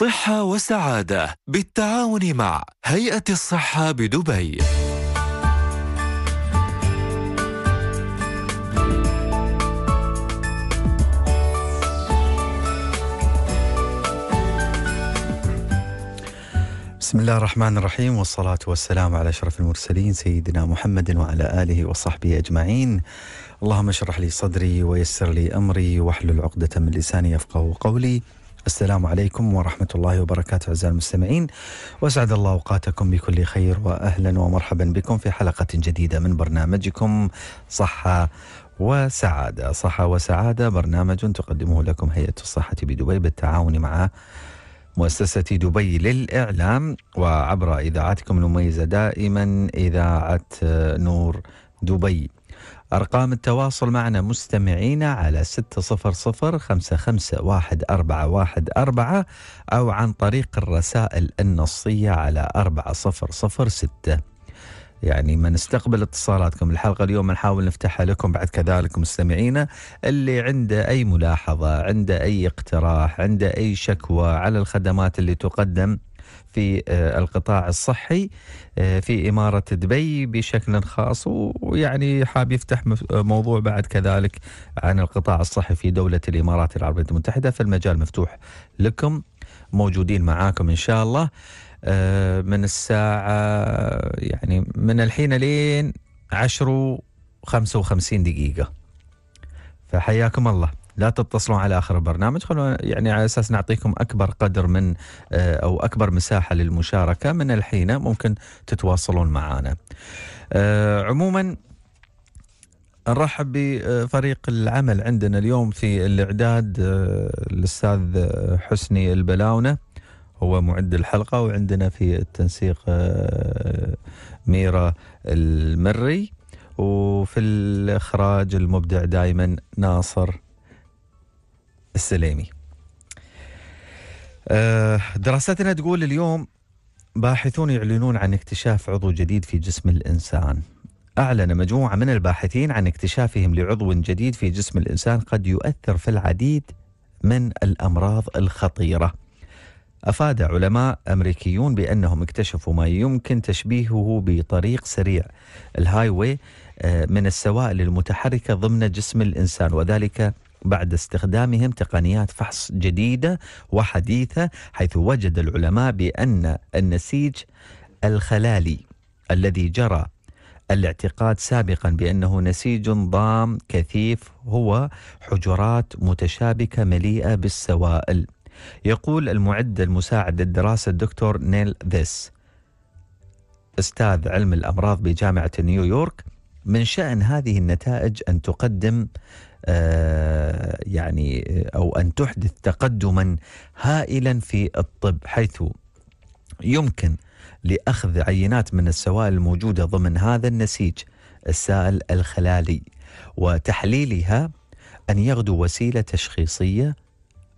صحة وسعادة بالتعاون مع هيئة الصحة بدبي. بسم الله الرحمن الرحيم والصلاة والسلام على أشرف المرسلين سيدنا محمد وعلى آله وصحبه أجمعين اللهم اشرح لي صدري ويسر لي أمري واحلل عقدة من لساني يفقه قولي السلام عليكم ورحمة الله وبركاته أعزائي المستمعين وأسعد الله أوقاتكم بكل خير وأهلا ومرحبا بكم في حلقة جديدة من برنامجكم صحة وسعادة صحة وسعادة برنامج تقدمه لكم هيئة الصحة بدبي بالتعاون مع مؤسسة دبي للإعلام وعبر إذاعتكم المميزة دائما إذاعة نور دبي أرقام التواصل معنا مستمعينا على 600 551 أو عن طريق الرسائل النصية على ستة يعني ما نستقبل اتصالاتكم الحلقة اليوم نحاول نفتحها لكم بعد كذلك مستمعينا اللي عنده أي ملاحظة عنده أي اقتراح عنده أي شكوى على الخدمات اللي تقدم في آه، القطاع الصحي آه، في إمارة دبي بشكل خاص ويعني حاب يفتح آه، موضوع بعد كذلك عن القطاع الصحي في دولة الإمارات العربية المتحدة فالمجال مفتوح لكم موجودين معاكم إن شاء الله من الساعة يعني من الحين لين عشر وخمسة وخمسين دقيقة فحياكم الله لا تتصلون على اخر البرنامج خلونا يعني على اساس نعطيكم اكبر قدر من آه، او اكبر مساحه للمشاركه من الحين ممكن تتواصلون معنا. آه، عموما نرحب بفريق العمل عندنا اليوم في الاعداد آه، الاستاذ حسني البلاونه هو معد الحلقه وعندنا في التنسيق ميرا المري وفي الاخراج المبدع دائما ناصر السلامي آه، دراستنا تقول اليوم باحثون يعلنون عن اكتشاف عضو جديد في جسم الإنسان أعلن مجموعة من الباحثين عن اكتشافهم لعضو جديد في جسم الإنسان قد يؤثر في العديد من الأمراض الخطيرة أفاد علماء أمريكيون بأنهم اكتشفوا ما يمكن تشبيهه بطريق سريع الهاي واي آه، من السوائل المتحركة ضمن جسم الإنسان وذلك بعد استخدامهم تقنيات فحص جديدة وحديثة حيث وجد العلماء بأن النسيج الخلالي الذي جرى الاعتقاد سابقا بانه نسيج ضام كثيف هو حجرات متشابكه مليئه بالسوائل. يقول المعد المساعد للدراسه الدكتور نيل ذيس استاذ علم الامراض بجامعه نيويورك من شان هذه النتائج ان تقدم آه، يعني او ان تحدث تقدما هائلا في الطب حيث يمكن لاخذ عينات من السوائل الموجوده ضمن هذا النسيج السائل الخلالي وتحليلها ان يغدو وسيله تشخيصيه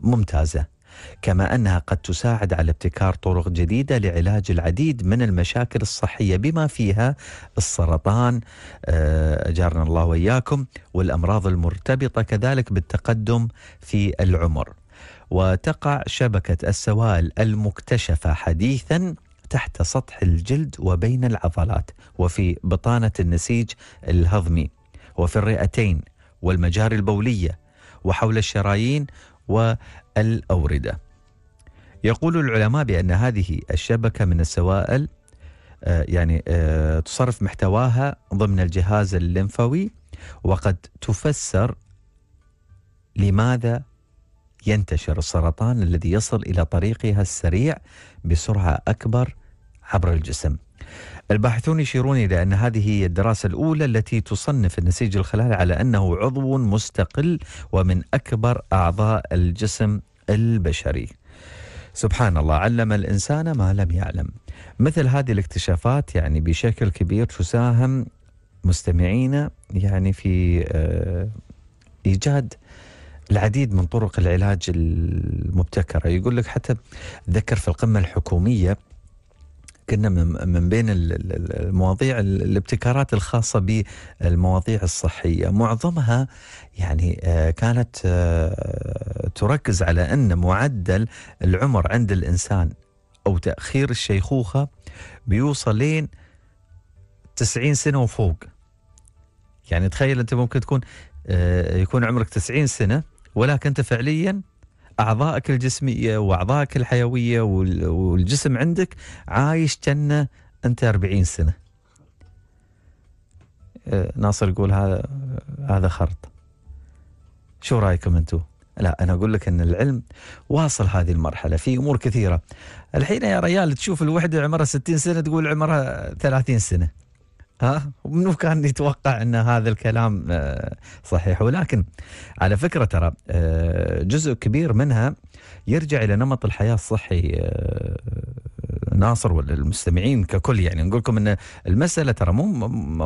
ممتازه كما انها قد تساعد على ابتكار طرق جديده لعلاج العديد من المشاكل الصحيه بما فيها السرطان آه، اجارنا الله واياكم والامراض المرتبطه كذلك بالتقدم في العمر. وتقع شبكه السوائل المكتشفه حديثا تحت سطح الجلد وبين العضلات وفي بطانه النسيج الهضمي وفي الرئتين والمجاري البوليه وحول الشرايين الأوردة يقول العلماء بأن هذه الشبكة من السوائل آه، يعني آه، تصرف محتواها ضمن الجهاز الليمفاوي وقد تفسر لماذا ينتشر السرطان الذي يصل إلى طريقها السريع بسرعة أكبر عبر الجسم الباحثون يشيرون إلى أن هذه هي الدراسة الأولى التي تصنف النسيج الخلال على أنه عضو مستقل ومن أكبر أعضاء الجسم البشري سبحان الله علم الإنسان ما لم يعلم مثل هذه الاكتشافات يعني بشكل كبير تساهم مستمعينا يعني في آه، إيجاد العديد من طرق العلاج المبتكرة يقول لك حتى ذكر في القمة الحكومية كنا من بين المواضيع الابتكارات الخاصة بالمواضيع الصحية معظمها يعني آه، كانت آه، تركز على أن معدل العمر عند الإنسان أو تأخير الشيخوخة بيوصل لين 90 سنة وفوق يعني تخيل أنت ممكن تكون آه، يكون عمرك 90 سنة ولكن أنت فعليا اعضائك الجسميه واعضائك الحيويه والجسم عندك عايش كانه انت 40 سنه آه، ناصر يقول هذا هذا خرط شو رايكم انتم لا انا اقول لك ان العلم واصل هذه المرحله في امور كثيره الحين يا ريال تشوف الوحده عمرها 60 سنه تقول عمرها 30 سنه ها منو كان يتوقع ان هذا الكلام آه، صحيح ولكن على فكره ترى آه، جزء كبير منها يرجع الى نمط الحياه الصحي آه، ناصر والمستمعين ككل يعني نقول لكم ان المساله ترى مو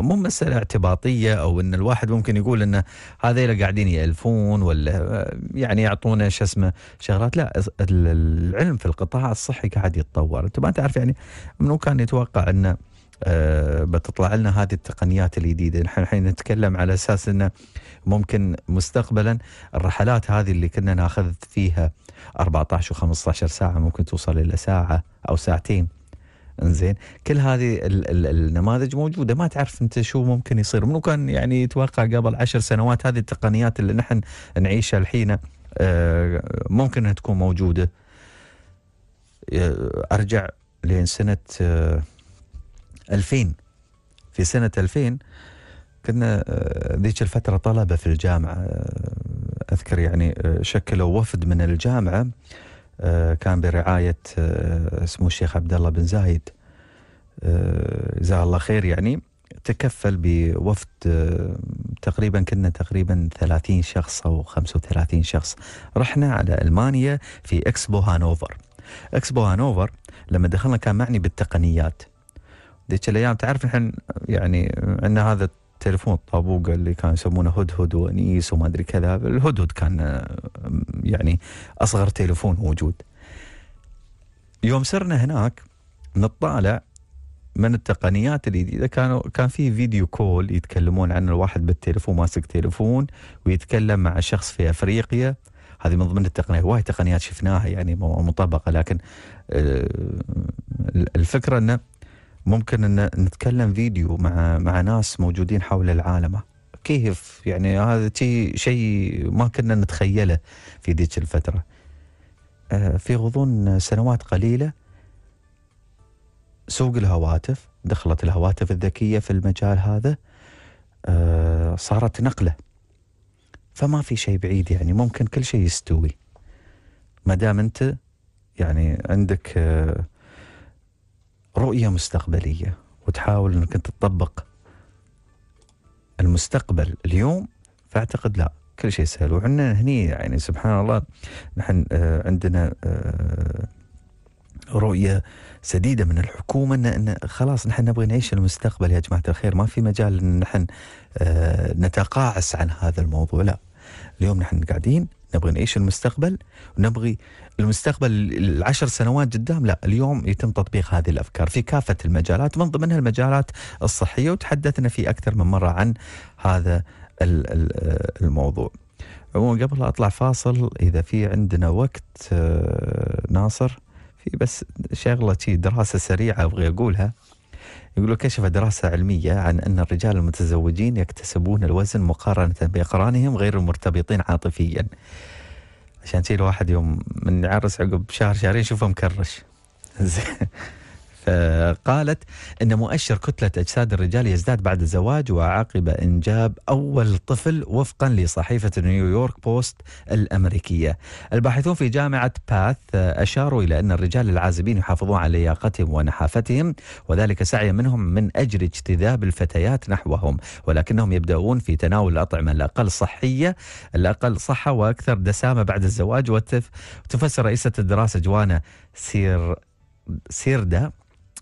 مو مساله اعتباطيه او ان الواحد ممكن يقول ان هذيلا قاعدين يالفون ولا يعني يعطونا شو اسمه شغلات لا العلم في القطاع الصحي قاعد يتطور انت ما تعرف يعني منو كان يتوقع انه آه، بتطلع لنا هذه التقنيات الجديده نحن الحين نتكلم على اساس انه ممكن مستقبلا الرحلات هذه اللي كنا ناخذ فيها 14 و15 ساعه ممكن توصل الى ساعه او ساعتين انزين كل هذه النماذج موجوده ما تعرف انت شو ممكن يصير منو كان يعني يتوقع قبل عشر سنوات هذه التقنيات اللي نحن نعيشها الحين آه، ممكن انها تكون موجوده آه، ارجع لين سنه 2000 في سنة 2000 كنا آه، ذيك الفترة طلبة في الجامعة آه، أذكر يعني آه، شكلوا وفد من الجامعة كان برعاية اسمه الشيخ عبد الله بن زايد جزاه الله خير يعني تكفل بوفد تقريبا كنا تقريبا 30 شخص او 35 شخص رحنا على المانيا في اكسبو هانوفر اكسبو هانوفر لما دخلنا كان معني بالتقنيات ذيك الايام تعرف نحن يعني عندنا هذا التليفون الطابوق اللي كانوا يسمونه هدهد وانيس وما ادري كذا الهدهد كان يعني اصغر تليفون موجود يوم صرنا هناك نطالع من التقنيات الجديده كانوا كان في فيديو كول يتكلمون عن الواحد بالتليفون ماسك تليفون ويتكلم مع شخص في افريقيا هذه من ضمن التقنيات وايد تقنيات شفناها يعني مطبقه لكن آه، الفكره انه ممكن ان نتكلم فيديو مع مع ناس موجودين حول العالم كيف يعني هذا شيء ما كنا نتخيله في ذيك الفتره آه، في غضون سنوات قليله سوق الهواتف دخلت الهواتف الذكيه في المجال هذا آه، صارت نقله فما في شيء بعيد يعني ممكن كل شيء يستوي ما دام انت يعني عندك آه، رؤية مستقبلية وتحاول أنك أنت تطبق المستقبل اليوم فأعتقد لا كل شيء سهل وعندنا هني يعني سبحان الله نحن آه، عندنا آه، رؤية سديدة من الحكومة أن خلاص نحن نبغى نعيش المستقبل يا جماعة الخير ما في مجال أن نحن آه، نتقاعس عن هذا الموضوع لا اليوم نحن قاعدين نبغى نعيش المستقبل ونبغي المستقبل العشر سنوات قدام لا اليوم يتم تطبيق هذه الافكار في كافه المجالات من ضمنها المجالات الصحيه وتحدثنا في اكثر من مره عن هذا الموضوع. عموما قبل اطلع فاصل اذا في عندنا وقت آه، ناصر في بس شغله دراسه سريعه ابغى اقولها يقول كشف دراسة علمية عن أن الرجال المتزوجين يكتسبون الوزن مقارنة بأقرانهم غير المرتبطين عاطفيا عشان تشيل واحد يوم من يعرس عقب شهر شهرين يشوفه مكرش فقالت أن مؤشر كتلة أجساد الرجال يزداد بعد الزواج وعقب إنجاب أول طفل وفقا لصحيفة نيويورك بوست الأمريكية الباحثون في جامعة باث أشاروا إلى أن الرجال العازبين يحافظون على لياقتهم ونحافتهم وذلك سعيا منهم من أجل اجتذاب الفتيات نحوهم ولكنهم يبدأون في تناول الأطعمة الأقل صحية الأقل صحة وأكثر دسامة بعد الزواج وتفسر رئيسة الدراسة جوانا سير سيردا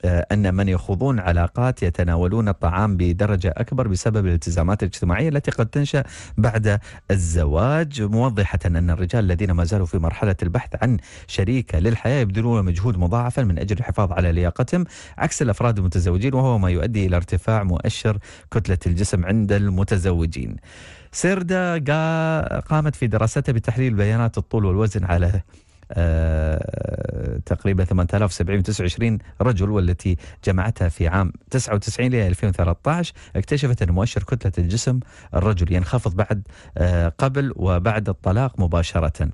آه، أن من يخوضون علاقات يتناولون الطعام بدرجة أكبر بسبب الالتزامات الاجتماعية التي قد تنشأ بعد الزواج موضحة أن الرجال الذين ما زالوا في مرحلة البحث عن شريكة للحياة يبذلون مجهود مضاعفا من أجل الحفاظ على لياقتهم عكس الأفراد المتزوجين وهو ما يؤدي إلى ارتفاع مؤشر كتلة الجسم عند المتزوجين سيردا قامت في دراستها بتحليل بيانات الطول والوزن على آه، تقريبا 8729 رجل والتي جمعتها في عام 99 ل 2013 اكتشفت أن مؤشر كتلة الجسم الرجل ينخفض بعد آه، قبل وبعد الطلاق مباشرة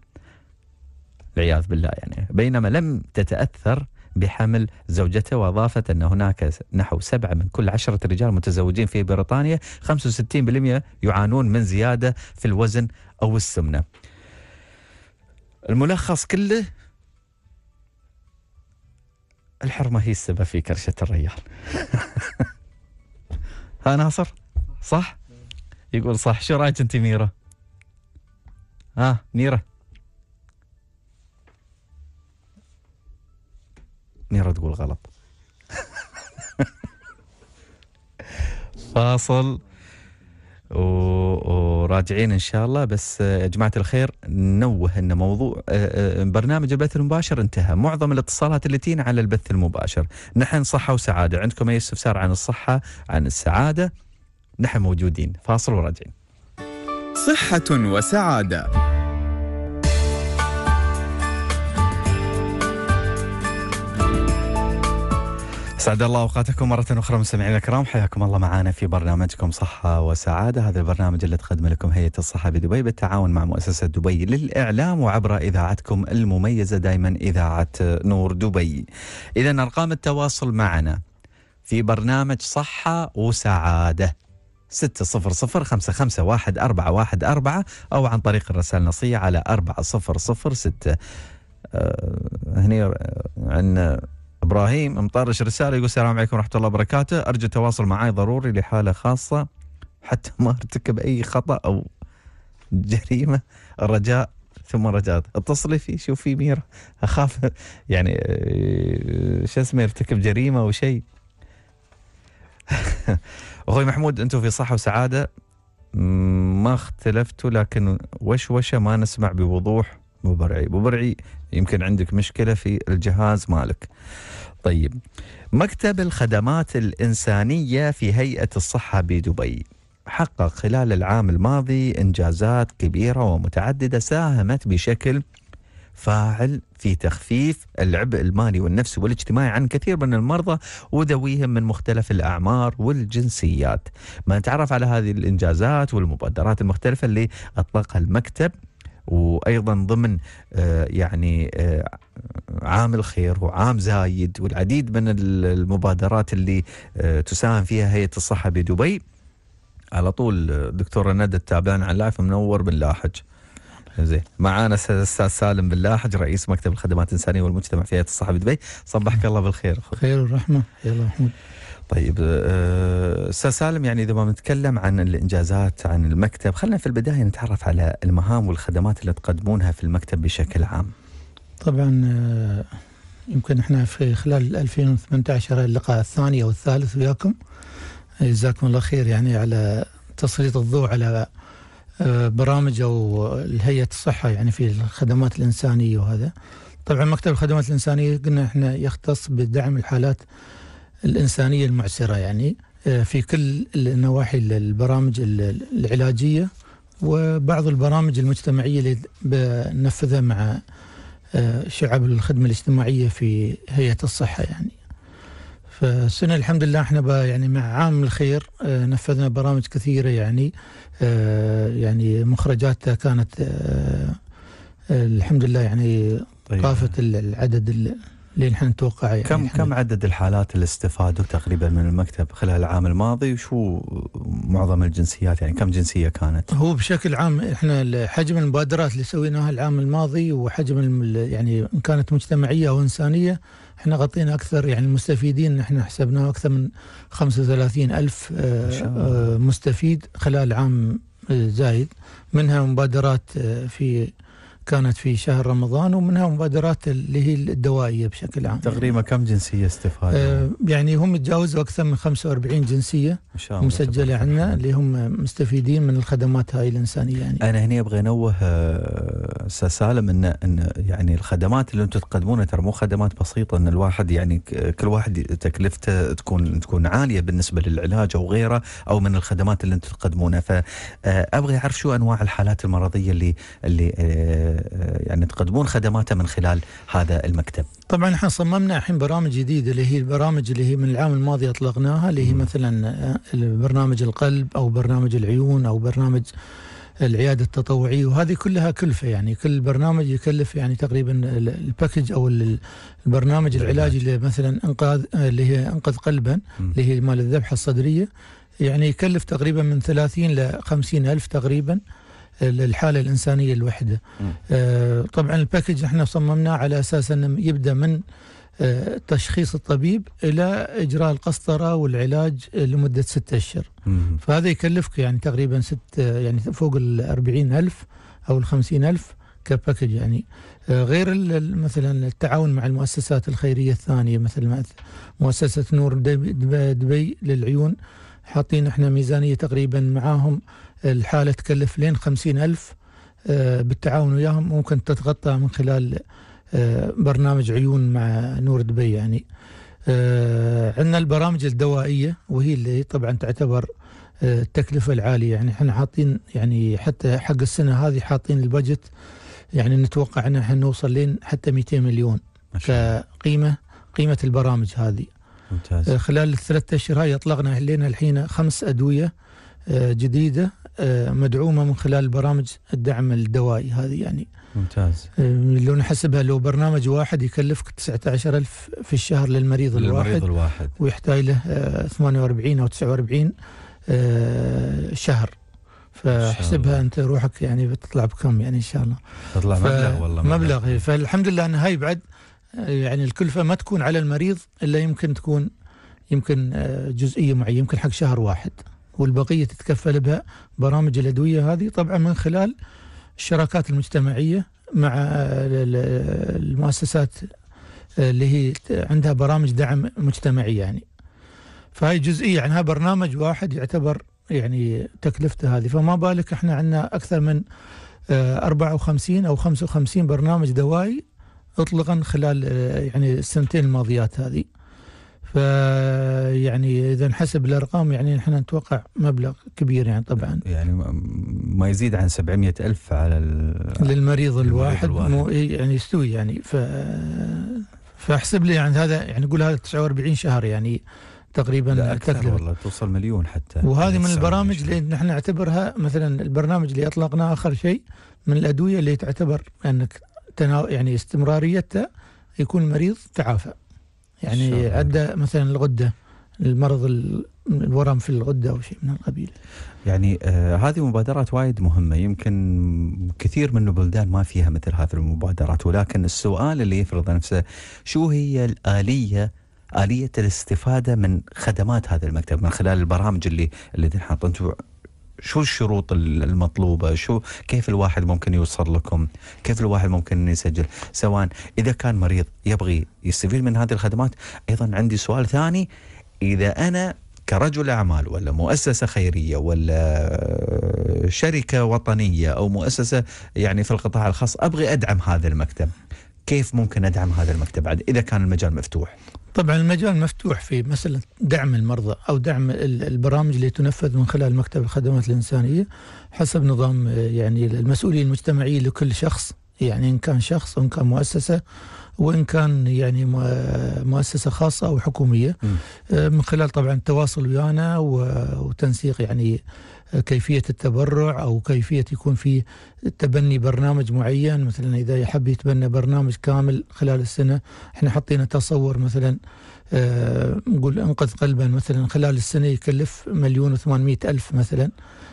العياذ بالله يعني بينما لم تتأثر بحمل زوجته وأضافت أن هناك نحو سبعة من كل عشرة رجال متزوجين في بريطانيا 65% يعانون من زيادة في الوزن أو السمنة الملخص كله الحرمه هي السبب في كرشه الريال ها ناصر صح يقول صح شو رايك انت ميره ها ميره ميره تقول غلط فاصل وراجعين ان شاء الله بس يا آه، جماعه الخير ننوه ان موضوع آه، آه، برنامج البث المباشر انتهى، معظم الاتصالات اللي تينا على البث المباشر، نحن صحه وسعاده، عندكم اي استفسار عن الصحه، عن السعاده، نحن موجودين، فاصل وراجعين. صحه وسعاده سعد الله اوقاتكم مره اخرى مستمعينا الكرام حياكم الله معنا في برنامجكم صحه وسعاده هذا البرنامج اللي تقدمه لكم هيئه الصحه بدبي بالتعاون مع مؤسسه دبي للاعلام وعبر اذاعتكم المميزه دائما اذاعه نور دبي. اذا ارقام التواصل معنا في برنامج صحه وسعاده 600 أو عن طريق الرسائل النصية على 4006 أه هني عندنا ابراهيم مطرش رساله يقول السلام عليكم ورحمه الله وبركاته ارجو التواصل معي ضروري لحاله خاصه حتى ما ارتكب اي خطا او جريمه الرجاء ثم رجاء اتصلي في شوفي ميرا اخاف يعني آه، شو اسمه يرتكب جريمه او شيء اخوي محمود انتم في صحه وسعاده ما اختلفتوا لكن وشوشه ما نسمع بوضوح مو برعي ابو برعي يمكن عندك مشكله في الجهاز مالك طيب مكتب الخدمات الانسانيه في هيئه الصحه بدبي حقق خلال العام الماضي انجازات كبيره ومتعدده ساهمت بشكل فاعل في تخفيف العبء المالي والنفسي والاجتماعي عن كثير من المرضى وذويهم من مختلف الاعمار والجنسيات. ما نتعرف على هذه الانجازات والمبادرات المختلفه اللي اطلقها المكتب وايضا ضمن آه، يعني آه، عام الخير وعام زايد والعديد من المبادرات اللي آه، تساهم فيها هيئه الصحه بدبي على طول دكتوره ندى التابعان على اللايف منور بن لاحج زين معانا الاستاذ سالم بن لاحج رئيس مكتب الخدمات الانسانيه والمجتمع في هيئه الصحه بدبي صبحك الله بالخير خير ورحمه يلا محمود طيب آه، استاذ سالم يعني اذا ما بنتكلم عن الانجازات عن المكتب خلينا في البدايه نتعرف على المهام والخدمات اللي تقدمونها في المكتب بشكل عام طبعا آه، يمكن احنا في خلال 2018 اللقاء الثاني او الثالث وياكم جزاكم الله خير يعني على تسليط الضوء على آه، برامج او هيئه الصحه يعني في الخدمات الانسانيه وهذا طبعا مكتب الخدمات الانسانيه قلنا احنا يختص بدعم الحالات الإنسانية المعسرة يعني آه، في كل النواحي البرامج العلاجية وبعض البرامج المجتمعية اللي بنفذها مع آه، شعب الخدمة الاجتماعية في هيئة الصحة يعني فالسنة الحمد لله احنا يعني مع عام الخير آه، نفذنا برامج كثيرة يعني يعني مخرجاتها كانت الحمد لله يعني طيب. قافة العدد لين حين توقع يعني كم كم عدد الحالات اللي استفادوا تقريبا من المكتب خلال العام الماضي وشو معظم الجنسيات يعني كم جنسيه كانت؟ هو بشكل عام احنا حجم المبادرات اللي سويناها العام الماضي وحجم يعني ان كانت مجتمعيه او انسانيه احنا غطينا اكثر يعني المستفيدين احنا حسبناه اكثر من 35 الف آه، آه، مستفيد خلال عام آه، زايد منها مبادرات في كانت في شهر رمضان ومنها مبادرات اللي هي الدوائية بشكل عام تقريبا كم جنسية استفادة؟ آه يعني هم تجاوزوا أكثر من 45 جنسية شاء الله مسجلة عندنا اللي هم مستفيدين من الخدمات هاي الإنسانية يعني أنا هنا أبغى أنوه آه، أستاذ سالم أن أن يعني الخدمات اللي أنتم تقدمونها ترى مو خدمات بسيطة أن الواحد يعني كل واحد تكلفته تكون تكون عالية بالنسبة للعلاج أو غيره أو من الخدمات اللي أنتم تقدمونها فأبغى آه، أعرف شو أنواع الحالات المرضية اللي اللي آه، آه، يعني تقدمون خدماته من خلال هذا المكتب طبعا احنا صممنا الحين برامج جديده اللي هي البرامج اللي هي من العام الماضي اطلقناها اللي هي مثلا آه، برنامج القلب او برنامج العيون او برنامج العياده التطوعيه وهذه كلها كلفه يعني كل برنامج يكلف يعني تقريبا الباكج او البرنامج العلاجي اللي مثلا انقاذ آه، اللي هي انقذ قلبا اللي هي مال الذبحه الصدريه يعني يكلف تقريبا من 30 ل 50 الف تقريبا الحاله الانسانيه الوحده آه، طبعا الباكج احنا صممناه على اساس انه يبدا من آه، تشخيص الطبيب الى اجراء القسطره والعلاج لمده ستة اشهر فهذا يكلفك يعني تقريبا ست يعني فوق ال ألف او ال ألف كباكج يعني آه، غير مثلا التعاون مع المؤسسات الخيريه الثانيه مثل مؤسسه نور دبي, دبي للعيون حاطين احنا ميزانيه تقريبا معاهم الحالة تكلف لين خمسين ألف آه، بالتعاون وياهم ممكن تتغطى من خلال آه، برنامج عيون مع نور دبي يعني آه، عندنا البرامج الدوائية وهي اللي طبعا تعتبر التكلفة العالية يعني احنا حاطين يعني حتى حق السنة هذه حاطين البجت يعني نتوقع ان احنا نوصل لين حتى 200 مليون كقيمة قيمة البرامج هذه ممتاز. خلال الثلاثة أشهر هاي أطلقنا لنا الحين خمس أدوية جديدة آه، مدعومه من خلال برامج الدعم الدوائي هذه يعني ممتاز آه، لو نحسبها لو برنامج واحد يكلفك 19000 في الشهر للمريض, للمريض الواحد للمريض الواحد ويحتاج له 48 آه، او 49 شهر فاحسبها انت روحك يعني بتطلع بكم يعني ان شاء الله تطلع مبلغ والله مبلغ. إيه. فالحمد لله ان هاي بعد يعني الكلفه ما تكون على المريض الا يمكن تكون يمكن جزئيه معينه يمكن حق شهر واحد والبقية تتكفل بها برامج الأدوية هذه طبعا من خلال الشراكات المجتمعية مع المؤسسات اللي هي عندها برامج دعم مجتمعي يعني فهي جزئية هذا برنامج واحد يعتبر يعني تكلفته هذه فما بالك احنا عندنا أكثر من 54 آه، أو 55 برنامج دوائي اطلقا خلال آه، يعني السنتين الماضيات هذه فيعني اذا حسب الارقام يعني نحن نتوقع مبلغ كبير يعني طبعا يعني ما يزيد عن 700 الف على للمريض الواحد, الواحد. مو يعني يستوي يعني ف فاحسب لي يعني هذا يعني قول هذا 49 شهر يعني تقريبا أكثر والله توصل مليون حتى وهذه يعني من البرامج اللي نحن نعتبرها مثلا البرنامج اللي اطلقناه اخر شيء من الادويه اللي تعتبر انك يعني استمراريتها يكون المريض تعافى يعني عدى مثلا الغده المرض الورم في الغده او شيء من القبيل يعني آه هذه مبادرات وايد مهمه يمكن كثير من البلدان ما فيها مثل هذه المبادرات ولكن السؤال اللي يفرض نفسه شو هي الاليه آلية الاستفادة من خدمات هذا المكتب من خلال البرامج اللي اللي تنحط انتم شو الشروط المطلوبة شو كيف الواحد ممكن يوصل لكم كيف الواحد ممكن يسجل سواء إذا كان مريض يبغي يستفيد من هذه الخدمات أيضا عندي سؤال ثاني إذا أنا كرجل أعمال ولا مؤسسة خيرية ولا شركة وطنية أو مؤسسة يعني في القطاع الخاص أبغي أدعم هذا المكتب كيف ممكن أدعم هذا المكتب بعد إذا كان المجال مفتوح طبعا المجال مفتوح في مسألة دعم المرضى أو دعم البرامج اللي تنفذ من خلال مكتب الخدمات الإنسانية حسب نظام يعني المسؤولية المجتمعية لكل شخص يعني إن كان شخص وإن كان مؤسسة وإن كان يعني مؤسسة خاصة أو حكومية م. آه، من خلال طبعا التواصل ويانا وتنسيق يعني كيفية التبرع أو كيفية يكون في تبني برنامج معين مثلا إذا يحب يتبنى برنامج كامل خلال السنة احنا حطينا تصور مثلا آه، نقول أنقذ قلبا مثلا خلال السنة يكلف مليون وثمانمائة ألف مثلا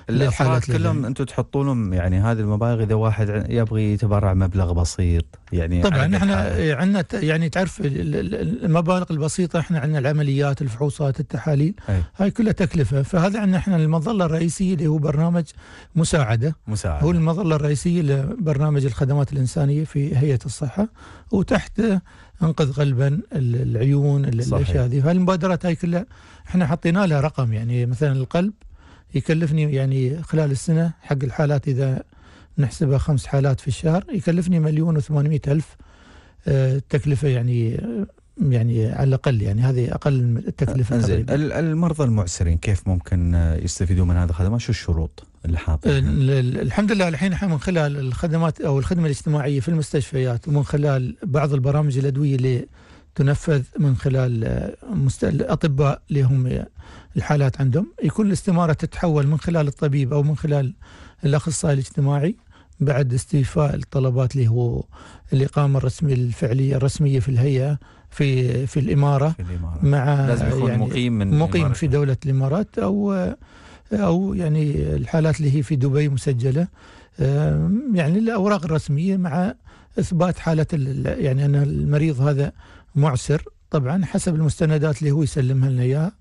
الافراد كلهم انتم تحطوا لهم يعني هذه المبالغ اذا واحد يبغي يتبرع مبلغ بسيط يعني طبعا احنا عندنا يعني تعرف المبالغ البسيطه احنا عندنا العمليات الفحوصات التحاليل هاي كلها تكلفه فهذا عندنا احنا المظله الرئيسيه اللي هو برنامج مساعده مساعده هو المظله الرئيسيه لبرنامج الخدمات الانسانيه في هيئه الصحه وتحت انقذ غلبا العيون الاشياء هذه فالمبادرات هاي كلها احنا حطينا لها رقم يعني مثلا القلب يكلفني يعني خلال السنة حق الحالات إذا نحسبها خمس حالات في الشهر يكلفني مليون وثمانمائة ألف آه، تكلفة يعني آه، يعني على الأقل يعني هذه أقل التكلفة آه، زين المرضى المعسرين كيف ممكن يستفيدون من هذه الخدمات شو الشروط اللي الحمد لله الحين احنا من خلال الخدمات أو الخدمة الاجتماعية في المستشفيات ومن خلال بعض البرامج الأدوية اللي تنفذ من خلال الاطباء آه، اللي هم الحالات عندهم يكون الاستماره تتحول من خلال الطبيب او من خلال الاخصائي الاجتماعي بعد استيفاء الطلبات اللي هو الاقامه الرسميه الفعليه الرسميه في الهيئه في في الاماره, في الإمارة. مع آه، لازم يكون يعني مقيم من مقيم في دوله الامارات او آه، او يعني الحالات اللي هي في دبي مسجله يعني الاوراق الرسميه مع اثبات حاله يعني ان المريض هذا معسر طبعا حسب المستندات اللي هو يسلمها لنا اياها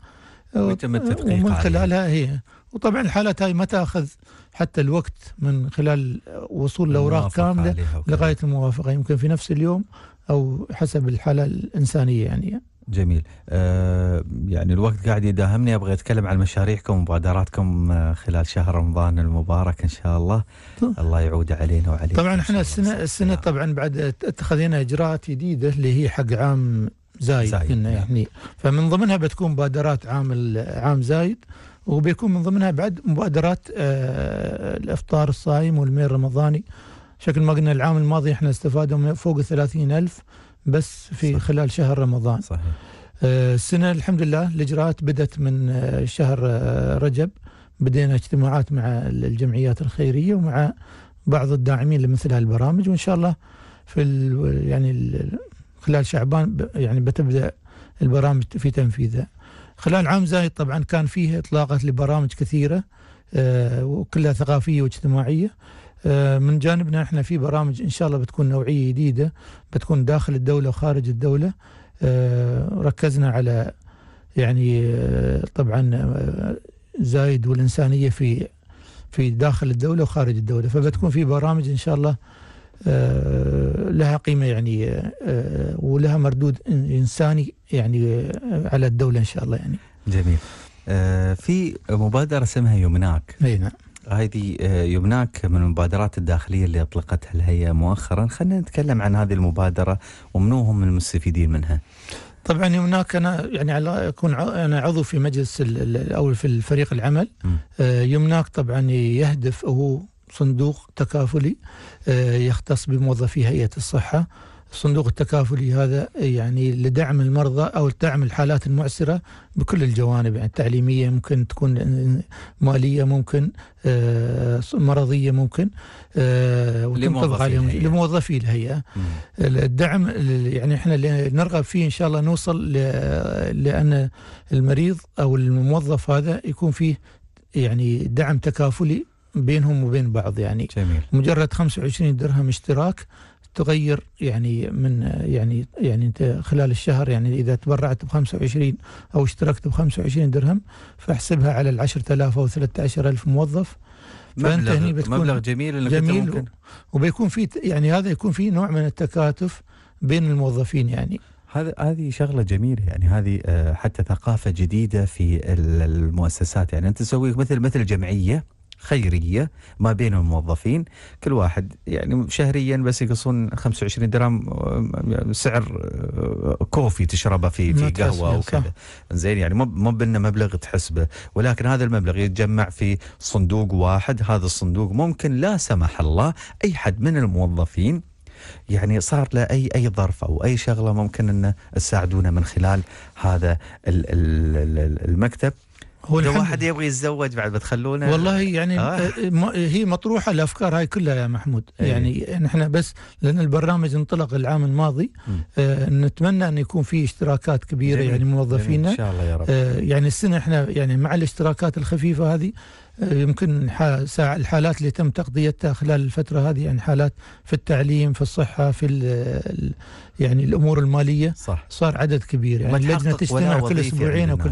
ويتم التدقيق ومن خلالها هي إيه. وطبعا الحالات هاي ما تاخذ حتى الوقت من خلال وصول الاوراق كامله لغايه الموافقه يمكن في نفس اليوم او حسب الحاله الانسانيه يعني جميل أه يعني الوقت قاعد يداهمني ابغى اتكلم عن مشاريعكم ومبادراتكم آه، خلال شهر رمضان المبارك ان شاء الله طبعا. الله يعود علينا وعليكم طبعا احنا السنه السنه طبعا بعد اتخذنا اجراءات جديده اللي هي حق عام زايد, زايد يعني, يعني فمن ضمنها بتكون مبادرات عام عام زايد وبيكون من ضمنها بعد مبادرات آه الافطار الصايم والميل الرمضاني شكل ما قلنا العام الماضي احنا استفادوا فوق ال ألف بس في صح. خلال شهر رمضان صحيح. آه، السنة الحمد لله الإجراءات بدأت من آه، شهر آه، رجب بدينا اجتماعات مع الجمعيات الخيرية ومع بعض الداعمين لمثل هالبرامج وإن شاء الله في يعني خلال شعبان يعني بتبدأ البرامج في تنفيذها خلال عام زايد طبعا كان فيه إطلاقات لبرامج كثيرة وكلها ثقافية واجتماعية آه، من جانبنا احنا في برامج ان شاء الله بتكون نوعيه جديده بتكون داخل الدوله وخارج الدوله آه، ركزنا على يعني آه، طبعا زايد والانسانيه في في داخل الدوله وخارج الدوله فبتكون في برامج ان شاء الله لها قيمه يعني ولها مردود انساني يعني على الدوله ان شاء الله يعني جميل في مبادره اسمها يمناك اي نعم هذه آه، يمناك من المبادرات الداخليه اللي اطلقتها الهيئه مؤخرا، خلينا نتكلم عن هذه المبادره ومنو هم المستفيدين منها. طبعا يمناك انا يعني على اكون انا عضو في مجلس او في الفريق العمل آه، يمناك طبعا يهدف هو صندوق تكافلي آه، يختص بموظفي هيئه الصحه الصندوق التكافلي هذا يعني لدعم المرضى او دعم الحالات المعسره بكل الجوانب يعني التعليميه ممكن تكون ماليه ممكن آه، مرضيه ممكن آه، لموظفي عليهم لموظفي الهيئه الدعم يعني احنا اللي نرغب فيه ان شاء الله نوصل لان المريض او الموظف هذا يكون فيه يعني دعم تكافلي بينهم وبين بعض يعني جميل. مجرد 25 درهم اشتراك تغير يعني من يعني يعني انت خلال الشهر يعني اذا تبرعت ب 25 او اشتركت ب 25 درهم فاحسبها على ال 10000 او 13000 موظف فانت هني بتكون مبلغ جميل انك جميل ممكن وبيكون في يعني هذا يكون في نوع من التكاتف بين الموظفين يعني هذا هذه شغله جميله يعني هذه آه، حتى ثقافه جديده في المؤسسات يعني انت تسوي مثل مثل جمعيه خيريه ما بين الموظفين كل واحد يعني شهريا بس يقصون 25 درهم آه، سعر آه، كوفي تشربه في في قهوه وكذا زين يعني مو مو بانه مبلغ تحسبه ولكن هذا المبلغ يتجمع في صندوق واحد هذا الصندوق ممكن لا سمح الله اي حد من الموظفين يعني صار له اي اي ظرف او اي شغله ممكن ان تساعدونا من خلال هذا المكتب هو لو واحد يبغى يتزوج بعد بتخلونه والله يعني آه. هي مطروحه الافكار هاي كلها يا محمود إيه. يعني نحن بس لان البرنامج انطلق العام الماضي آه نتمنى ان يكون في اشتراكات كبيره جميل. يعني موظفينا ان شاء الله يا رب آه يعني السنه احنا يعني مع الاشتراكات الخفيفه هذه يمكن الحالات اللي تم تقضيتها خلال الفترة هذه يعني حالات في التعليم في الصحة في يعني الأمور المالية صح. صار عدد كبير يعني اللجنة تجتمع كل أسبوعين وكل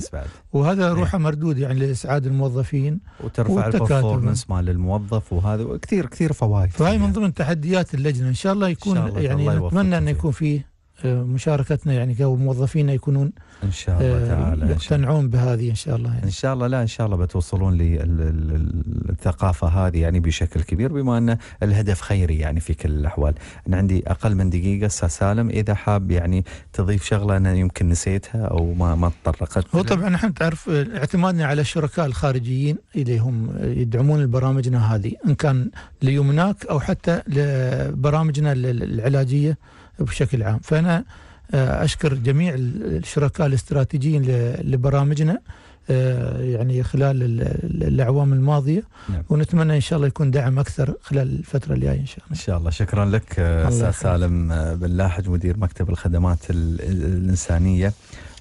وهذا إيه. روحه مردود يعني لإسعاد الموظفين وترفع البرفورمنس مال الموظف وهذا وكثير كثير فوائد فهي من ضمن تحديات اللجنة إن شاء الله يكون شاء الله يعني الله نتمنى أن يكون فيه آه، مشاركتنا يعني كموظفين يكونون ان شاء الله آه، تعالى يقتنعون بهذه ان شاء الله يعني. ان شاء الله لا ان شاء الله بتوصلون للثقافه هذه يعني بشكل كبير بما ان الهدف خيري يعني في كل الاحوال انا عندي اقل من دقيقه استاذ سالم اذا حاب يعني تضيف شغله انا يمكن نسيتها او ما ما تطرقت هو طبعا احنا تعرف اعتمادنا على الشركاء الخارجيين اللي هم يدعمون برامجنا هذه ان كان ليومناك او حتى لبرامجنا العلاجيه بشكل عام فانا آه، اشكر جميع الشركاء الاستراتيجيين لبرامجنا آه، يعني خلال الاعوام الماضيه نعم. ونتمنى ان شاء الله يكون دعم اكثر خلال الفتره الجايه ان شاء الله. ان شاء الله شكرا لك آه، استاذ سالم بلاحج مدير مكتب الخدمات الانسانيه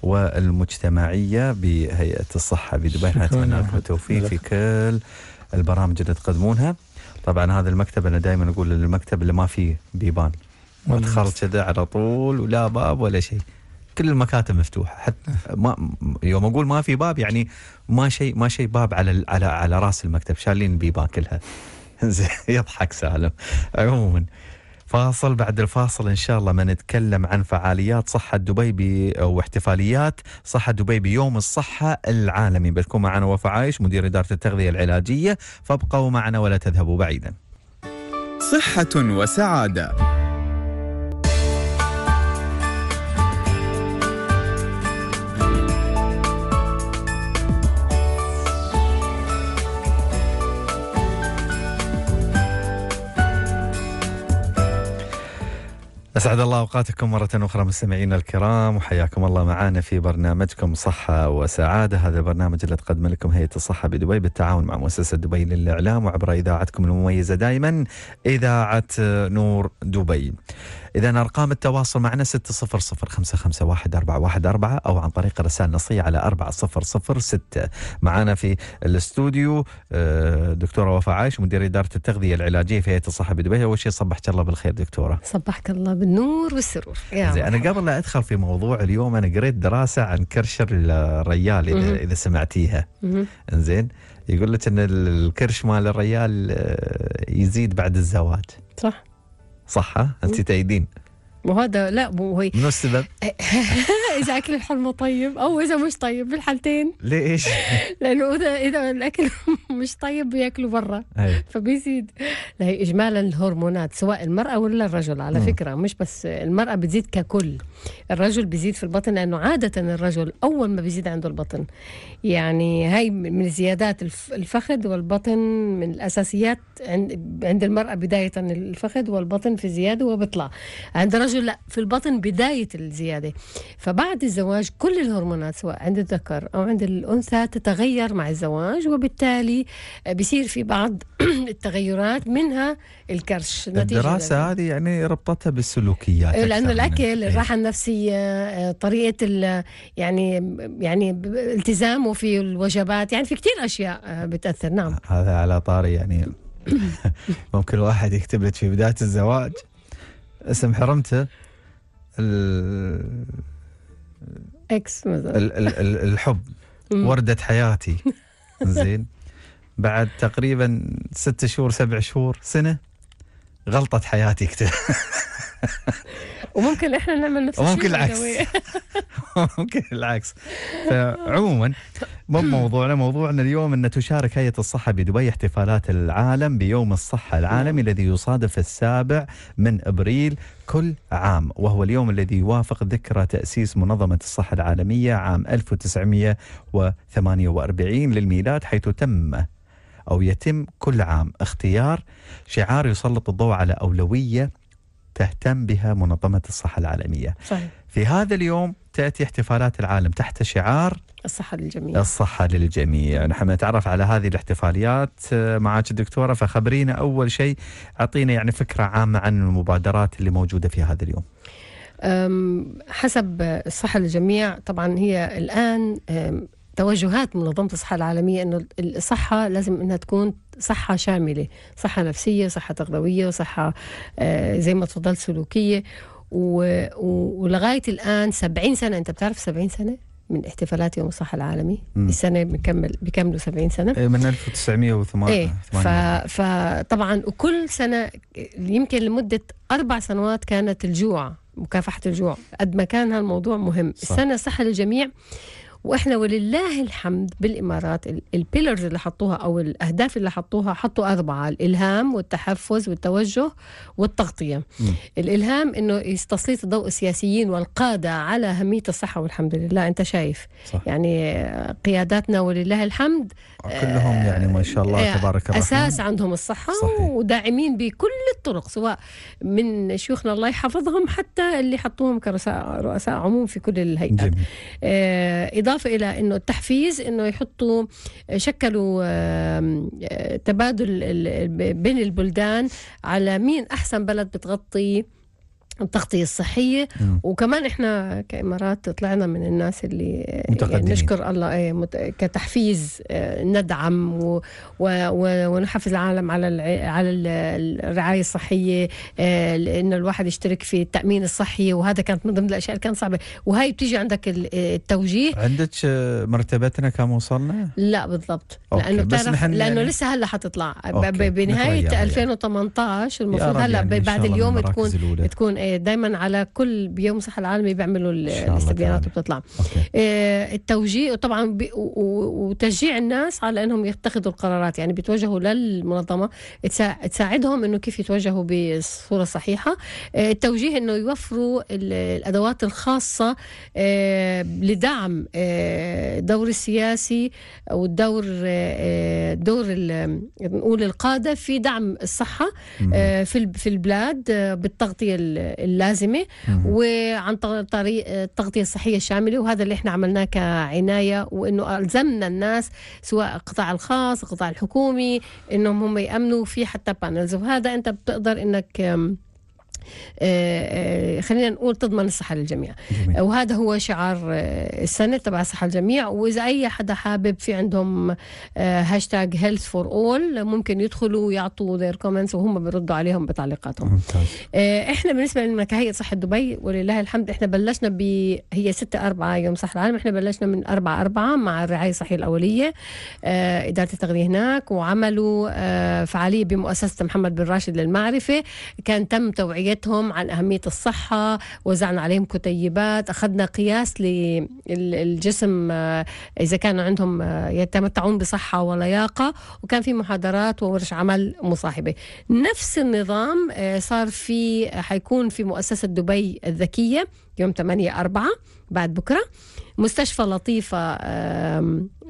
والمجتمعيه بهيئه الصحه بدبي نتمنى لكم التوفيق في كل البرامج اللي تقدمونها. طبعا هذا المكتب انا دائما اقول المكتب اللي ما فيه بيبان مدخل كذا على طول ولا باب ولا شيء كل المكاتب مفتوحه حتى ما يوم اقول ما في باب يعني ما شيء ما شيء باب على على على راس المكتب شالين بيبان كلها يضحك سالم عموما فاصل بعد الفاصل ان شاء الله ما نتكلم عن فعاليات صحه دبي واحتفاليات صحه دبي بيوم الصحه العالمي بتكون معنا وفاء عايش مدير اداره التغذيه العلاجيه فابقوا معنا ولا تذهبوا بعيدا. صحه وسعاده أسعد الله أوقاتكم مرة أخرى مستمعينا الكرام وحياكم الله معنا في برنامجكم صحة وسعادة هذا البرنامج اللي تقدم لكم هيئة الصحة بدبي بالتعاون مع مؤسسة دبي للإعلام وعبر إذاعتكم المميزة دائما إذاعة نور دبي إذا أرقام التواصل معنا 600 أو عن طريق رسالة نصية على 4006 معنا في الاستوديو آه، دكتورة وفاء عايش مدير إدارة التغذية العلاجية في هيئة الصحة بدبي أول شيء صبحك الله بالخير دكتورة صبحك الله بالنور والسرور يا زي أنا قبل لا أدخل في موضوع اليوم أنا قريت دراسة عن كرشر الريال إذا, إذا سمعتيها زين يقول لك أن الكرش مال الريال آه، يزيد بعد الزواج صح صح انت تعيدين وهذا لا وهي من السبب إذا أكل الحلمة طيب أو إذا مش طيب بالحالتين ليش؟ لأنه إذا إذا الأكل مش طيب بياكلوا برا فبيزيد هي إجمالا الهرمونات سواء المرأة ولا الرجل على م. فكرة مش بس المرأة بتزيد ككل الرجل بيزيد في البطن لأنه عادة الرجل أول ما بيزيد عنده البطن يعني هاي من زيادات الفخذ والبطن من الأساسيات عند المرأة بداية الفخذ والبطن في زيادة وبطلع عند الرجل لا في البطن بداية الزيادة فبعد بعد الزواج كل الهرمونات سواء عند الذكر أو عند الأنثى تتغير مع الزواج وبالتالي بصير في بعض التغيرات منها الكرش الدراسة هذه يعني ربطتها بالسلوكيات إيه، لأنه الأكل إيه. الراحة النفسية آه، طريقة يعني يعني التزامه في الوجبات يعني في كثير أشياء آه، بتأثر نعم هذا على طاري يعني ممكن الواحد يكتب لك في بداية الزواج اسم حرمته ال اكس مثلا الحب وردة حياتي زين بعد تقريبا ست شهور سبع شهور سنه غلطه حياتي كتير وممكن احنا نعمل نفس الشيء وممكن العكس ممكن العكس فعموما مو موضوعنا موضوعنا اليوم ان تشارك هيئه الصحه بدبي احتفالات العالم بيوم الصحه العالمي نعم. الذي يصادف السابع من ابريل كل عام وهو اليوم الذي يوافق ذكرى تأسيس منظمة الصحة العالمية عام 1948 للميلاد حيث تم أو يتم كل عام اختيار شعار يسلط الضوء على أولوية تهتم بها منظمة الصحة العالمية صحيح. في هذا اليوم تأتي احتفالات العالم تحت شعار الصحة للجميع الصحة للجميع نحن نتعرف على هذه الاحتفاليات آه، معك الدكتورة فخبرينا أول شيء أعطينا يعني فكرة عامة عن المبادرات اللي موجودة في هذا اليوم حسب الصحة للجميع طبعا هي الآن توجهات منظمة الصحة العالمية أن الصحة لازم أنها تكون صحة شاملة صحة نفسية صحة تغذوية صحة آه، زي ما تفضلت سلوكية ولغاية الآن سبعين سنة أنت بتعرف سبعين سنة من احتفالات يوم الصحة العالمي مم. السنة بنكمل بيكملوا 70 سنة إيه، من 1980 ايه ف... فطبعا وكل سنة يمكن لمدة أربع سنوات كانت الجوع مكافحة الجوع قد ما كان هالموضوع مهم صح. السنة صحة للجميع واحنا ولله الحمد بالامارات البيلرز اللي حطوها او الاهداف اللي حطوها حطوا اربعه الالهام والتحفز والتوجه والتغطيه الالهام انه يستسليط الضوء السياسيين والقاده على اهميه الصحه والحمد لله انت شايف صح. يعني قياداتنا ولله الحمد آه، كلهم يعني ما شاء الله آه، تبارك الرحمن اساس عندهم الصحه صحيح. وداعمين بكل الطرق سواء من شيوخنا الله يحفظهم حتى اللي حطوهم كرؤساء رؤساء عموم في كل الهيئات آه، بالإضافة إلى أنه التحفيز أنه يحطوا آه، شكلوا آه، تبادل بين البلدان على مين أحسن بلد بتغطي التغطية الصحية م. وكمان احنا كامارات طلعنا من الناس اللي يعني متقدمين. يعني نشكر الله ايه مت... كتحفيز آه، ندعم و... و... و... ونحفز العالم على الع... على الرعاية الصحية آه، انه الواحد يشترك في التأمين الصحي وهذا كانت من ضمن الاشياء اللي كانت صعبة وهي بتيجي عندك التوجيه عندك مرتبتنا كم وصلنا؟ لا بالضبط لانه بتعرف نحن لانه يعني... لسه هلا حتطلع ب... بنهاية 2018 يعني يعني. المفروض هلا يعني بعد اليوم تكون تكون إيه، دايما على كل بيوم الصحه العالمي بيعملوا الاستبيانات وبتطلع آه، التوجيه طبعا وتشجيع الناس على انهم يتخذوا القرارات يعني بيتوجهوا للمنظمه تساعدهم انه كيف يتوجهوا بصوره صحيحه آه، التوجيه انه يوفروا الادوات الخاصه آه، لدعم الدور السياسي او الدور دور نقول القاده في دعم الصحه في في البلاد بالتغطيه اللازمه وعن طريق التغطيه الصحيه الشامله وهذا اللي احنا عملناه كعنايه وانه الزمنا الناس سواء القطاع الخاص القطاع الحكومي انهم هم يامنوا في حتى بانلز وهذا انت بتقدر انك آه، آه، خلينا نقول تضمن الصحه للجميع جميل. وهذا هو شعار آه، السنه تبع الصحه للجميع واذا اي حدا حابب في عندهم هاشتاج هيلث فور اول ممكن يدخلوا ويعطوا ذير كومنتس وهم بيردوا عليهم بتعليقاتهم ممتاز. احنا بالنسبه لنا كهيئه صحه دبي ولله الحمد احنا بلشنا ب هي 6 4 يوم صحه العالم احنا بلشنا من 4 4 مع الرعايه الصحيه الاوليه اداره التغذيه هناك وعملوا فعاليه بمؤسسه محمد بن راشد للمعرفه كان تم توعيه توعيتهم عن أهمية الصحة وزعنا عليهم كتيبات أخذنا قياس للجسم آه، إذا كانوا عندهم آه، يتمتعون بصحة ولياقة وكان في محاضرات وورش عمل مصاحبة نفس النظام آه، صار في حيكون في مؤسسة دبي الذكية يوم 8 4 بعد بكرة مستشفى لطيفة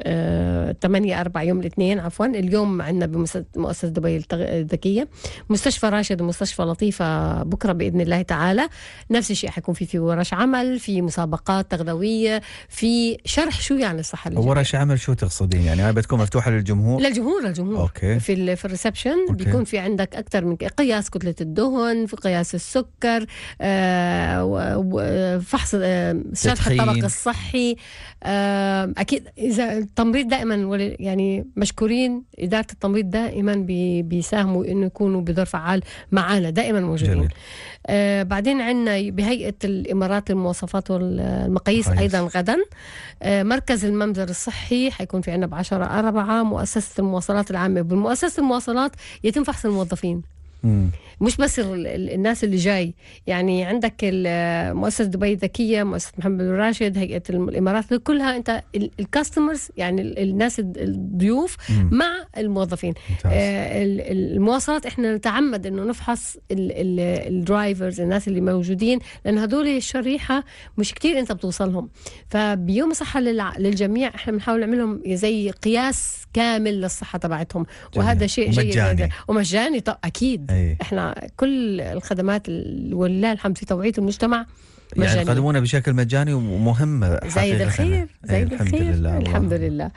8 4 يوم الاثنين عفوا اليوم عندنا بمؤسسه دبي الذكيه مستشفى راشد ومستشفى لطيفه بكره باذن الله تعالى نفس الشيء حيكون في في ورش عمل في مسابقات تغذويه في شرح شو يعني الصحه للجميع. ورش عمل شو تقصدين يعني بتكون مفتوحه للجمهور للجمهور للجمهور أوكي. في في الريسبشن بيكون في عندك اكثر من قياس كتله الدهن في قياس السكر آه فحص آه شرح الطبق الصحي آه اكيد اذا التمريض دائما يعني مشكورين اداره التمريض دائما بيساهموا انه يكونوا بدور فعال معنا دائما موجودين جميل. آه بعدين عندنا بهيئه الامارات للمواصفات والمقاييس ايضا غدا آه مركز الممزر الصحي حيكون في عندنا ب 10 4 مؤسسه المواصلات العامه بالمؤسسه المواصلات يتم فحص الموظفين مم. مش بس الناس اللي جاي يعني عندك مؤسسه دبي الذكيه مؤسسه محمد بن راشد هيئه الامارات كلها انت الكاستمرز يعني الناس الضيوف مم. مع الموظفين آه المواصلات احنا نتعمد انه نفحص الدرايفرز الناس اللي موجودين لان هذول الشريحه مش كتير انت بتوصلهم فبيوم صحه للجميع احنا بنحاول نعملهم زي قياس كامل للصحه تبعتهم وهذا شيء جيد ومجاني. ومجاني اكيد أيه. احنا كل الخدمات ولله الحمد في توعيه المجتمع يعني مجانية. يعني يقدمونها بشكل مجاني ومهمة زايد الخير إيه، زايد الحمد لله الحمد لله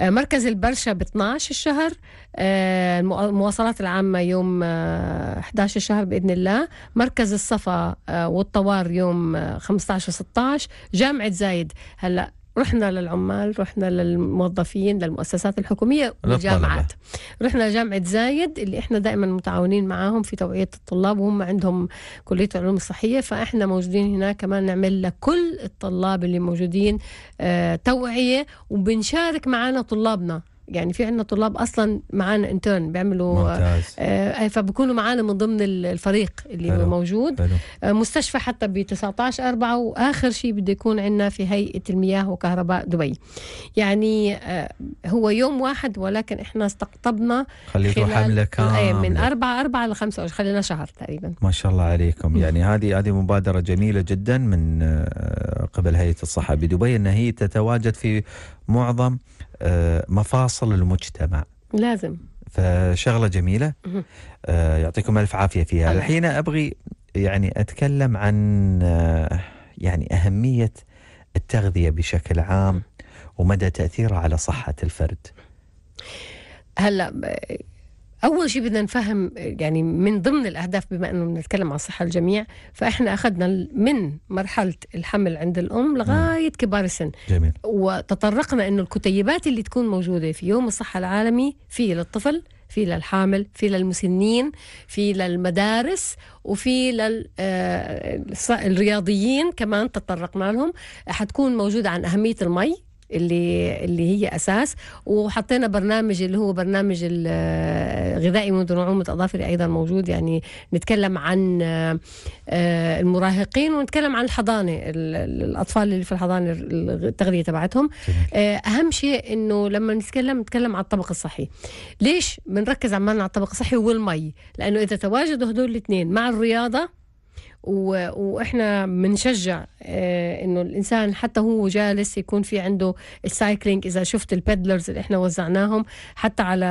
آه، مركز البرشا ب 12 الشهر آه، المواصلات العامة يوم 11 آه، الشهر بإذن الله مركز الصفا والطوار يوم 15 و 16 جامعة زايد هلأ رحنا للعمال رحنا للموظفين للمؤسسات الحكومية والجامعات رحنا جامعة زايد اللي احنا دائما متعاونين معاهم في توعية الطلاب وهم عندهم كلية العلوم الصحية فاحنا موجودين هناك كمان نعمل لكل الطلاب اللي موجودين آه، توعية وبنشارك معنا طلابنا يعني في عندنا طلاب اصلا معانا انترن بيعملوا ممتاز. آه،, آه فبكونوا معانا من ضمن الفريق اللي حلو. موجود حلو. آه مستشفى حتى ب 19 4 واخر شيء بده يكون عندنا في هيئه المياه وكهرباء دبي يعني آه هو يوم واحد ولكن احنا استقطبنا خليته حمله آه، إيه، كامله من 4 4 ل 5 خلينا شهر تقريبا ما شاء الله عليكم يعني هذه هذه مبادره جميله جدا من آه، قبل هيئه الصحه بدبي ان هي تتواجد في معظم آه، مفاصل المجتمع لازم فشغلة جميلة آه، يعطيكم ألف عافية فيها الحين أبغي يعني أتكلم عن آه، يعني أهمية التغذية بشكل عام ومدى تأثيرها على صحة الفرد هلا اول شيء بدنا نفهم يعني من ضمن الاهداف بما انه بنتكلم عن صحه الجميع فاحنا اخذنا من مرحله الحمل عند الام نعم. لغايه كبار السن جميل. وتطرقنا انه الكتيبات اللي تكون موجوده في يوم الصحه العالمي في للطفل في للحامل في للمسنين في للمدارس وفي للرياضيين آه، كمان تطرقنا لهم حتكون موجودة عن أهمية المي اللي اللي هي اساس وحطينا برنامج اللي هو برنامج الغذائي آه، منذ نعومه اظافري ايضا موجود يعني نتكلم عن آه، آه، المراهقين ونتكلم عن الحضانه الاطفال اللي في الحضانه التغذيه تبعتهم اهم شيء انه لما نتكلم نتكلم عن الطبق الصحي ليش بنركز عمالنا على الطبق الصحي والمي لانه اذا تواجدوا هدول الاثنين مع الرياضه واحنا بنشجع آه، انه الانسان حتى هو جالس يكون في عنده السايكلينج اذا شفت البيدلرز اللي احنا وزعناهم حتى على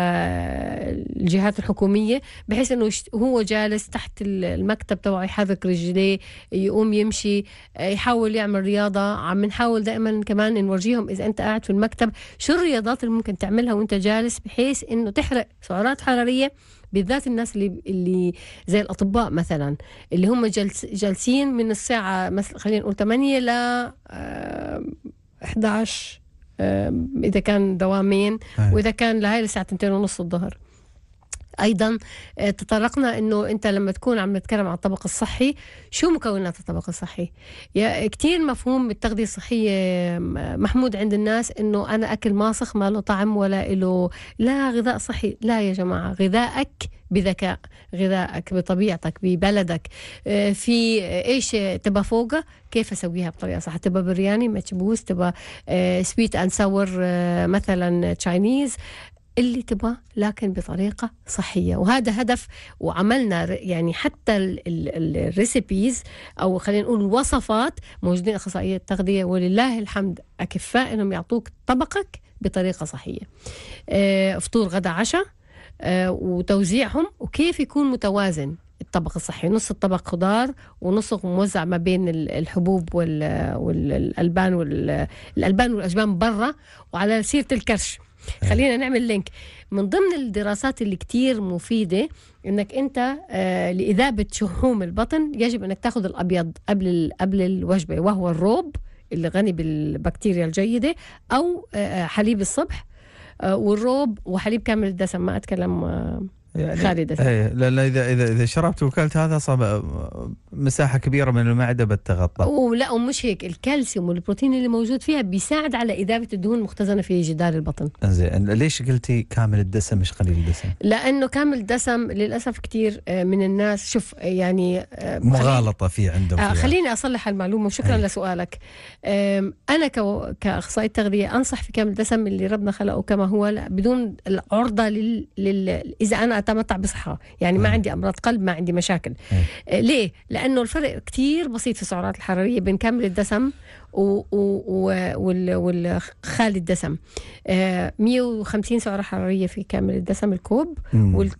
الجهات الحكوميه بحيث انه هو جالس تحت المكتب تبعه يحرك رجليه يقوم يمشي آه، يحاول يعمل رياضه عم نحاول دائما كمان نورجيهم اذا انت قاعد في المكتب شو الرياضات اللي ممكن تعملها وانت جالس بحيث انه تحرق سعرات حراريه بالذات الناس اللي اللي زي الاطباء مثلا اللي هم جلس جالسين من الساعه مثلا خلينا نقول 8 ل 11 اذا كان دوامين واذا كان لهي الساعه 2 ونص الظهر ايضا آه، تطرقنا انه انت لما تكون عم نتكلم عن الطبق الصحي شو مكونات الطبق الصحي يا كثير مفهوم بالتغذيه الصحيه محمود عند الناس انه انا اكل ماسخ ما له طعم ولا له لا غذاء صحي لا يا جماعه غذائك بذكاء غذائك بطبيعتك ببلدك آه، في آه، ايش تبى فوقة كيف اسويها بطريقه صح تبى برياني مكبوس تبى سويت اند ساور مثلا تشاينيز اللي تبغاه لكن بطريقة صحية وهذا هدف وعملنا يعني حتى الريسبيز أو خلينا نقول الوصفات موجودين أخصائية التغذية ولله الحمد أكفاء أنهم يعطوك طبقك بطريقة صحية آه، فطور غدا عشاء آه، وتوزيعهم وكيف يكون متوازن الطبق الصحي نص الطبق خضار ونص موزع ما بين الحبوب والالبان والالبان والاجبان برا وعلى سيره الكرش يعني. خلينا نعمل لينك من ضمن الدراسات اللي كتير مفيدة انك انت آه، لإذابة شحوم البطن يجب انك تاخذ الابيض قبل قبل الوجبة وهو الروب اللي غني بالبكتيريا الجيدة او آه، آه، حليب الصبح والروب وحليب كامل الدسم ما اتكلم يعني خالدة ايه لان اذا اذا اذا شربت وكلت هذا صار مساحه كبيره من المعده بتتغطى ولا ومش هيك الكالسيوم والبروتين اللي موجود فيها بيساعد على اذابه الدهون المختزنه في جدار البطن زين ليش قلتي كامل الدسم مش قليل الدسم لانه كامل الدسم للاسف كثير آه، من الناس شوف آه، يعني آه، مغالطه في عندهم فيها. خليني اصلح المعلومه وشكرا هي. لسؤالك انا كاخصائي تغذيه انصح في كامل الدسم اللي ربنا خلقه كما هو بدون العرضه لل... لل... اذا انا اتمتع بصحه يعني ما عندي امراض قلب ما عندي مشاكل آه، ليه لانه الفرق كتير بسيط في السعرات الحراريه بين كامل الدسم و و والخالي الدسم 150 آه، سعرة حرارية في كامل الدسم الكوب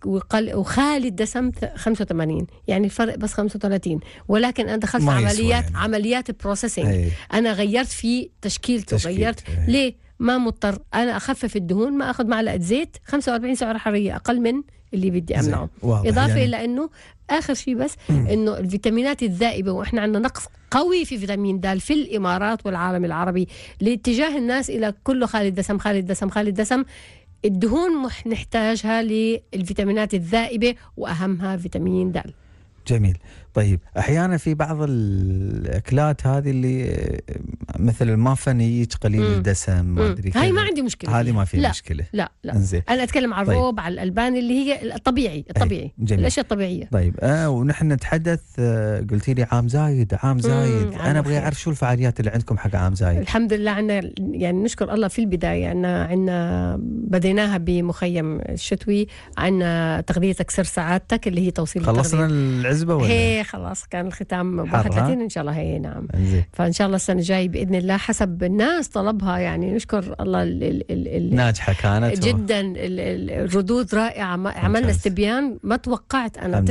وخالي الدسم 85 يعني الفرق بس 35 ولكن أنا دخلت عمليات يعني. عمليات بروسيسنج أنا غيرت في تشكيلته تشكيل. غيرت ليه ما مضطر انا اخفف الدهون ما اخذ معلقه زيت 45 سعره حراريه اقل من اللي بدي امنعه اضافه يعني. انه اخر شيء بس انه الفيتامينات الذائبه واحنا عندنا نقص قوي في فيتامين د في الامارات والعالم العربي لاتجاه الناس الى كله خالد دسم خالد دسم خالد دسم الدهون نحتاجها للفيتامينات الذائبه واهمها فيتامين د جميل طيب احيانا في بعض الاكلات هذه اللي مثل المافن يجيك قليل الدسم ما ادري هاي ما عندي مشكله هذه ما في لا مشكله لا لا زين انا اتكلم عن طيب. الروب على الالبان اللي هي الطبيعي طيب، الطبيعي جميل. الاشياء الطبيعيه طيب آه ونحن نتحدث آه، قلتي لي عام زايد عام زايد مم. انا ابغى اعرف شو الفعاليات اللي عندكم حق عام زايد الحمد لله عندنا يعني نشكر الله في البدايه ان عندنا بديناها بمخيم الشتوي عندنا تغذيه اكسر سعادتك اللي هي توصيل خلصنا العزبه ولا خلاص كان الختام 31 ان شاء الله هي نعم انزل. فان شاء الله السنه الجايه باذن الله حسب الناس طلبها يعني نشكر الله ال ال ال ناجحه كانت جدا الردود رائعه عملنا استبيان ما توقعت انا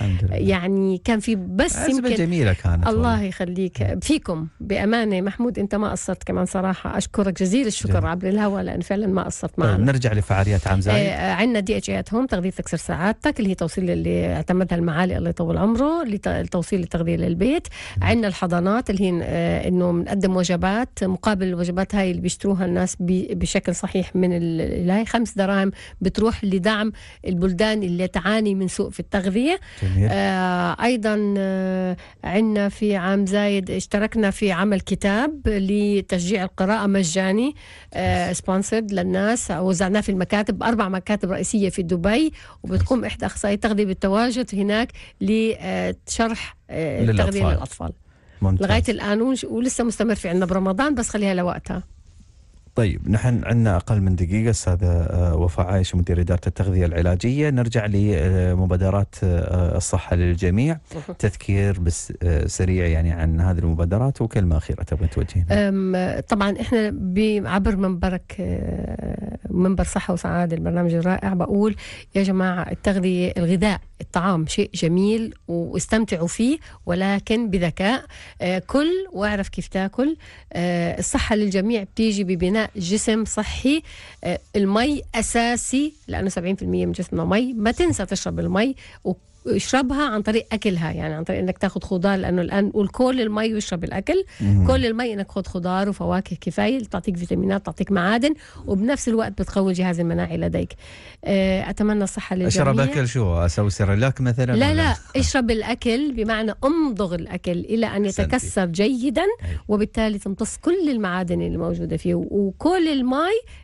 99% يعني كان في بس يمكن جميله كانت الله يخليك فيكم بامانه محمود انت ما قصرت كمان صراحه اشكرك جزيل الشكر جميل. عبر الهوى لان فعلا ما قصرت طيب، معنا نرجع لفعاليات عام زايد آه، عندنا دي اتش ات هوم تغذيه تكسر سعادتك اللي هي توصيل اللي اعتمدها المعالي الله يطول عمره لتوصيل التغذية للبيت عندنا الحضانات اللي هي آه، انه بنقدم وجبات مقابل الوجبات هاي اللي بيشتروها الناس بشكل صحيح من هاي خمس دراهم بتروح لدعم البلدان اللي تعاني من سوء في التغذية جميل. آه ايضا آه، عندنا في عام زايد اشتركنا في عمل كتاب لتشجيع القراءة مجاني آه سبونسرد للناس وزعناه في المكاتب اربع مكاتب رئيسية في دبي وبتقوم احدى اخصائي التغذية بالتواجد هناك لشرح آه، التغذيه للأطفال ممتاز. لغاية الآن ولسه مستمر في عندنا برمضان بس خليها لوقتها طيب نحن عندنا اقل من دقيقه استاذه آه، وفاء عايش مدير اداره التغذيه العلاجيه نرجع لمبادرات آه، الصحه للجميع تذكير بس سريع يعني عن هذه المبادرات وكلمه اخيره تبغى توجهينها طبعا احنا عبر منبرك منبر صحه وسعاده البرنامج الرائع بقول يا جماعه التغذيه الغذاء الطعام شيء جميل واستمتعوا فيه ولكن بذكاء آه، كل واعرف كيف تاكل آه، الصحة للجميع بتيجي ببناء جسم صحي آه، المي أساسي لأنه 70% من جسمنا مي ما تنسى تشرب المي يشربها عن طريق اكلها يعني عن طريق انك تاخذ خضار لانه الان نقول كل المي ويشرب الاكل مم. كل المي انك خذ خضار وفواكه كفايه تعطيك فيتامينات تعطيك معادن وبنفس الوقت بتقوي الجهاز المناعي لديك آه، اتمنى الصحه للجميع اشرب اكل شو اسوي سيريلاك مثلا لا لا اشرب الاكل بمعنى امضغ الاكل الى ان يتكسر جيدا أيوه. وبالتالي تمتص كل المعادن اللي موجوده فيه وكل المي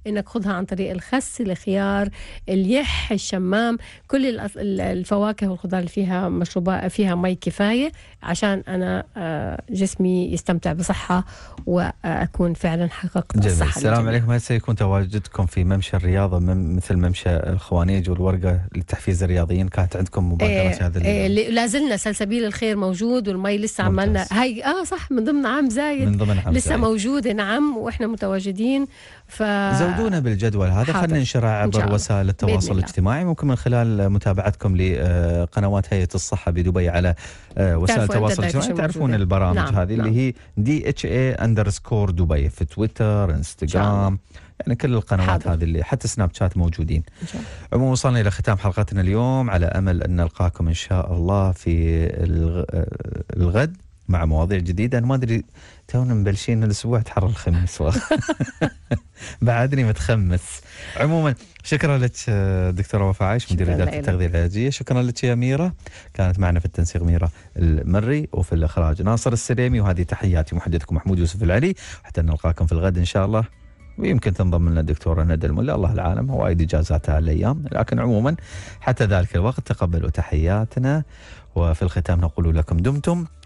انك خذها عن طريق الخس الخيار اليح الشمام كل الفواكه والخضار يزال فيها مشروبات فيها مي كفايه عشان انا آه، جسمي يستمتع بصحه واكون فعلا حققت جميل. الصحه السلام عليكم هل سيكون تواجدكم في ممشى الرياضه من مثل ممشى الخوانيج والورقه لتحفيز الرياضيين كانت عندكم مبادرات إيه هذا إيه لا زلنا سلسبيل الخير موجود والمي لسه عملنا هاي اه صح من ضمن عام زايد من ضمن عام لسه زايد. موجوده نعم واحنا متواجدين ف زودونا بالجدول هذا خلينا ننشره عبر وسائل التواصل الاجتماعي ممكن من خلال متابعتكم لقنوات آه، هيئه الصحه بدبي على آه، وسائل التواصل الاجتماعي تعرفون البرامج نعم. هذه نعم. اللي هي دي اتش اي اندرسكور دبي في تويتر انستغرام يعني كل القنوات حاضر. هذه اللي حتى سناب شات موجودين عموما وصلنا الى ختام حلقتنا اليوم على امل ان نلقاكم ان شاء الله في الغد مع مواضيع جديده انا ما ادري تونا مبلشين الاسبوع تحر الخميس بعدني متخمس عموما شكرا لك دكتوره وفاء عايش مدير اداره التغذيه العلاجيه شكرا لك يا ميره كانت معنا في التنسيق ميره المري وفي الاخراج ناصر السليمي وهذه تحياتي محدثكم محمود يوسف العلي حتى نلقاكم في الغد ان شاء الله ويمكن تنضم لنا الدكتوره ندى الملا الله العالم وايد اجازاتها الايام لكن عموما حتى ذلك الوقت تقبلوا تحياتنا وفي الختام نقول لكم دمتم